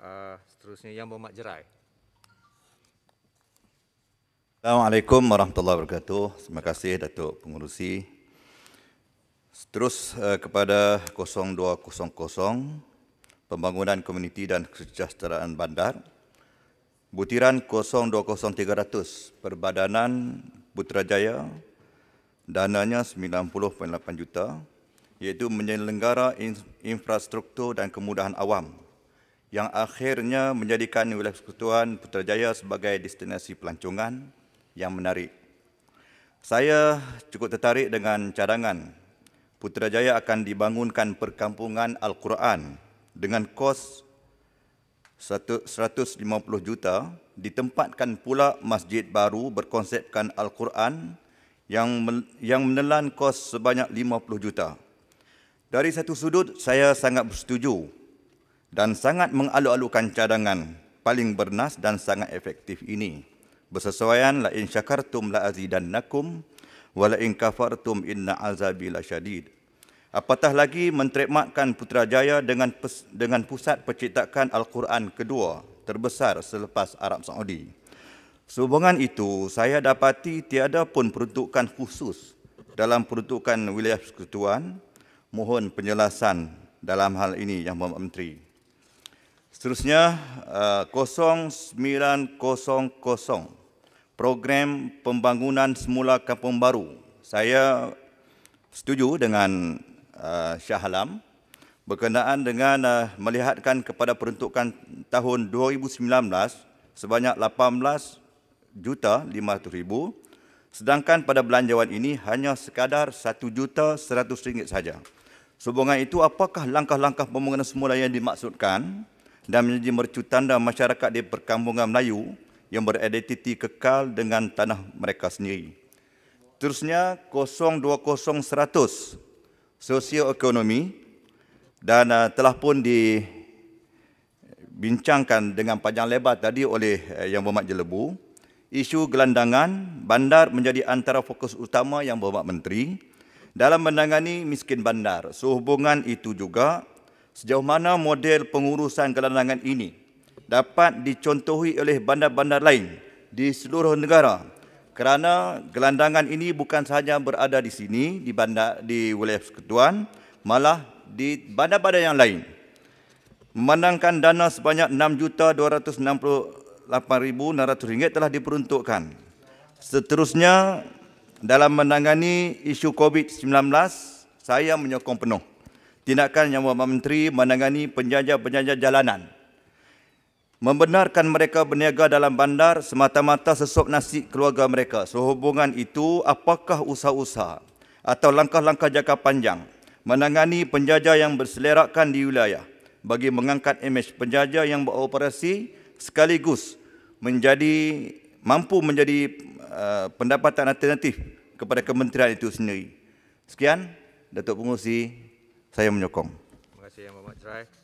uh, seterusnya yang bermak jerai. Assalamualaikum warahmatullahi wabarakatuh. Terima kasih Datuk Pengurusi. Terus uh, kepada 0200 Pembangunan Komuniti dan Kesejahteraan Bandar. Butiran 020300 Perbadanan Putrajaya dananya 90.8 juta iaitu menyelenggara infrastruktur dan kemudahan awam yang akhirnya menjadikan wilayah persekutuan Putrajaya sebagai destinasi pelancongan yang menarik. Saya cukup tertarik dengan cadangan Putrajaya akan dibangunkan perkampungan Al-Quran dengan kos 150 juta ditempatkan pula masjid baru berkonsepkan Al-Quran yang yang menelan kos sebanyak 50 juta. Dari satu sudut saya sangat bersetuju dan sangat mengalu-alukan cadangan paling bernas dan sangat efektif ini. Bersesuaian la in syakartum la azidannakum wa la in kafartum inna azabi lasyadid. Apatah lagi mentrekmatkan Putrajaya dengan dengan pusat percetakan Al-Quran kedua terbesar selepas Arab Saudi. Sehubungan itu, saya dapati tiada pun peruntukan khusus dalam peruntukan wilayah persekutuan. Mohon penjelasan dalam hal ini yang Bapak Menteri. Seterusnya, uh, eh, 0900 Program Pembangunan Semula Kampung Baru. Saya setuju dengan uh, eh, Syah Alam berkenaan dengan uh, melihatkan kepada peruntukan tahun 2019 sebanyak 18 juta 500 ribu sedangkan pada belanjawan ini hanya sekadar 1 juta 100 ringgit saja. Sehubungan itu apakah langkah-langkah pembangunan semula yang dimaksudkan? dan menjadi mercu tanda masyarakat di perkampungan Melayu yang beridentiti kekal dengan tanah mereka sendiri. Terusnya 020100 ekonomi dan uh, telah pun dibincangkan dengan panjang lebar tadi oleh uh, Yang Berhormat Jelebu. Isu gelandangan bandar menjadi antara fokus utama Yang Berhormat Menteri dalam menangani miskin bandar. Sehubungan itu juga, sejauh mana model pengurusan gelandangan ini dapat dicontohi oleh bandar-bandar lain di seluruh negara kerana gelandangan ini bukan sahaja berada di sini di bandar di wilayah persekutuan malah di bandar-bandar yang lain memandangkan dana sebanyak 6 juta ringgit telah diperuntukkan seterusnya dalam menangani isu COVID-19 saya menyokong penuh tindakan yang Muhammad Menteri menangani penjaja-penjaja jalanan. Membenarkan mereka berniaga dalam bandar semata-mata sesuap nasi keluarga mereka. Sehubungan itu, apakah usaha-usaha atau langkah-langkah jangka panjang menangani penjaja yang berselerakan di wilayah bagi mengangkat imej penjaja yang beroperasi sekaligus menjadi mampu menjadi uh, pendapatan alternatif kepada kementerian itu sendiri. Sekian, Datuk Pengurusi saya menyokong. Terima kasih yang Mohd Zai.